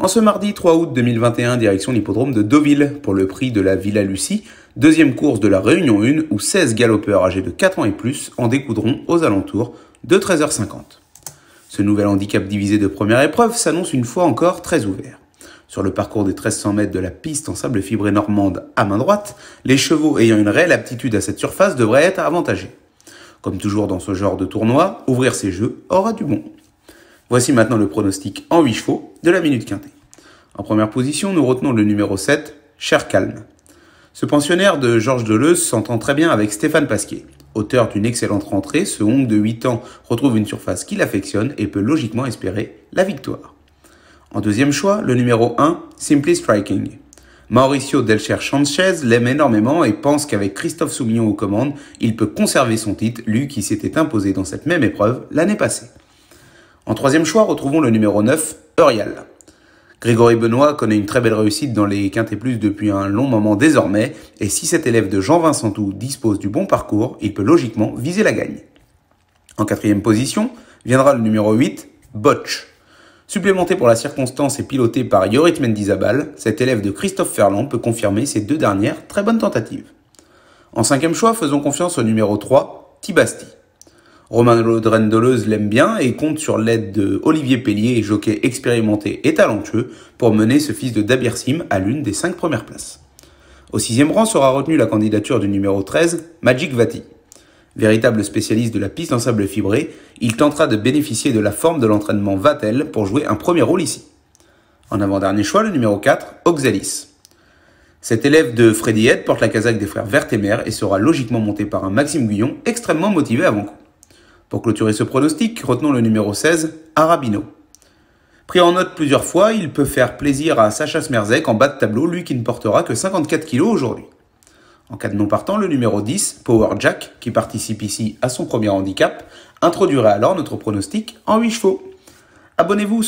En ce mardi 3 août 2021, direction l'hippodrome de Deauville pour le prix de la Villa Lucie, deuxième course de la Réunion 1 où 16 galopeurs âgés de 4 ans et plus en découdront aux alentours de 13h50. Ce nouvel handicap divisé de première épreuve s'annonce une fois encore très ouvert. Sur le parcours des 1300 mètres de la piste en sable fibré normande à main droite, les chevaux ayant une réelle aptitude à cette surface devraient être avantagés. Comme toujours dans ce genre de tournoi, ouvrir ses jeux aura du bon. Voici maintenant le pronostic en 8 chevaux de la Minute Quintée. En première position, nous retenons le numéro 7, Cher Calme. Ce pensionnaire de Georges Deleuze s'entend très bien avec Stéphane Pasquier. Auteur d'une excellente rentrée, ce Hong de 8 ans retrouve une surface qu'il affectionne et peut logiquement espérer la victoire. En deuxième choix, le numéro 1, Simply Striking. Mauricio Delcher Sanchez l'aime énormément et pense qu'avec Christophe Soumillon aux commandes, il peut conserver son titre, lui qui s'était imposé dans cette même épreuve l'année passée. En troisième choix, retrouvons le numéro 9, Eurial. Grégory Benoît connaît une très belle réussite dans les et plus depuis un long moment désormais, et si cet élève de Jean-Vincent Tout dispose du bon parcours, il peut logiquement viser la gagne. En quatrième position viendra le numéro 8, Botch. Supplémenté pour la circonstance et piloté par Yorit Mendizabal, cet élève de Christophe Ferland peut confirmer ses deux dernières très bonnes tentatives. En cinquième choix, faisons confiance au numéro 3, Tibasti. Romain laudren l'aime bien et compte sur l'aide de Olivier Pellier, jockey expérimenté et talentueux, pour mener ce fils de Sim à l'une des cinq premières places. Au sixième rang sera retenue la candidature du numéro 13, Magic Vati. Véritable spécialiste de la piste en sable fibré, il tentera de bénéficier de la forme de l'entraînement Vatel pour jouer un premier rôle ici. En avant-dernier choix, le numéro 4, Oxalis. Cet élève de Freddy porte la casaque des frères Vertemer et sera logiquement monté par un Maxime Guyon extrêmement motivé avant coup. Pour clôturer ce pronostic, retenons le numéro 16, Arabino. Pris en note plusieurs fois, il peut faire plaisir à Sacha Smerzek en bas de tableau, lui qui ne portera que 54 kg aujourd'hui. En cas de non partant, le numéro 10, Power Jack, qui participe ici à son premier handicap, introduirait alors notre pronostic en 8 chevaux. Abonnez-vous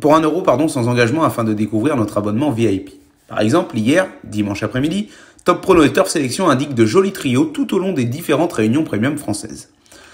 pour 1 euro pardon, sans engagement afin de découvrir notre abonnement VIP. Par exemple, hier, dimanche après-midi, Top Pronoteur Sélection indique de jolis trios tout au long des différentes réunions premium françaises.